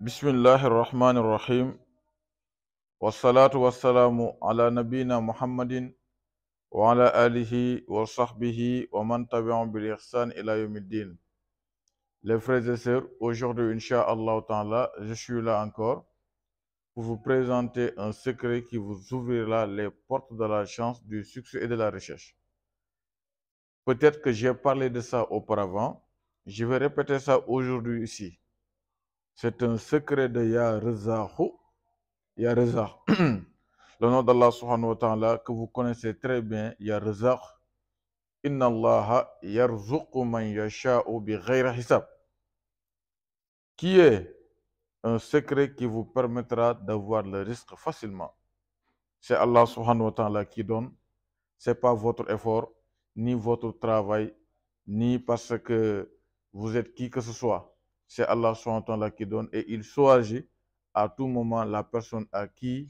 ar-Rahman الله rahim wa salamu ala nabina muhammadin wa ala alihi wa sahbihi wa man إلى bil ihsan les frères et sœurs aujourd'hui autant là, je suis là encore pour vous présenter un secret qui vous ouvrira les portes de la chance du succès et de la recherche peut-être que j'ai parlé de ça auparavant je vais répéter ça aujourd'hui ici c'est un secret de Ya Ya Le nom d'Allah subhanahu wa ta'ala que vous connaissez très bien, Ya Inna Allah yarzuqu man yasha'u bi hisab. Qui est un secret qui vous permettra d'avoir le risque facilement. C'est Allah subhanahu wa ta'ala qui donne. c'est pas votre effort, ni votre travail, ni parce que vous êtes qui que ce soit c'est Allah là qui donne et il soigne à tout moment la personne à qui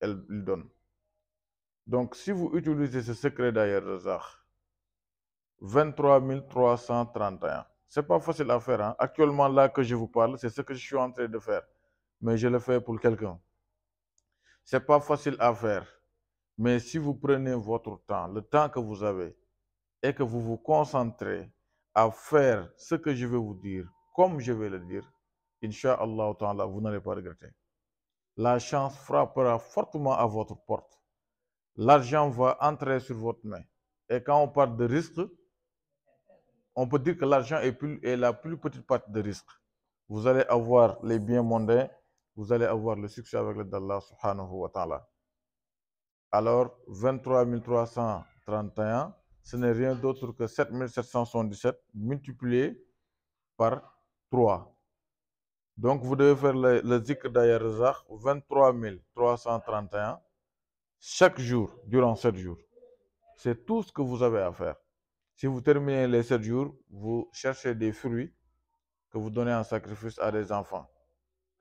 elle, il donne. Donc, si vous utilisez ce secret d'ailleurs, 23 331. C'est pas facile à faire. Hein. Actuellement, là que je vous parle, c'est ce que je suis en train de faire. Mais je le fais pour quelqu'un. C'est pas facile à faire. Mais si vous prenez votre temps, le temps que vous avez, et que vous vous concentrez à faire ce que je vais vous dire, comme je vais le dire, Inch'Allah, vous n'allez pas regretter. La chance frappera fortement à votre porte. L'argent va entrer sur votre main. Et quand on parle de risque, on peut dire que l'argent est, la plus petite partie de risque. Vous allez avoir les biens mondains, vous allez avoir le succès avec l'aide d'Allah subhanahu wa ta'ala. Alors, 23 331, ce n'est rien d'autre que 7 777 multiplié par 3. Donc, vous devez faire le, zikr d'Ayerzak 23 331 chaque jour, durant 7 jours. C'est tout ce que vous avez à faire. Si vous terminez les 7 jours, vous cherchez des fruits que vous donnez en sacrifice à des enfants.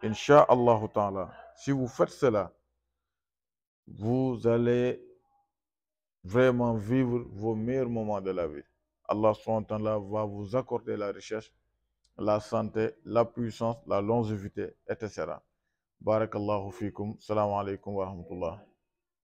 Inch'Allah Si vous faites cela, vous allez vraiment vivre vos meilleurs moments de la vie. Allah son wa là va vous accorder la richesse la santé, la puissance, la longévité, etc. Barakallahu fiikum, Salam alaikum wa rahmatullah.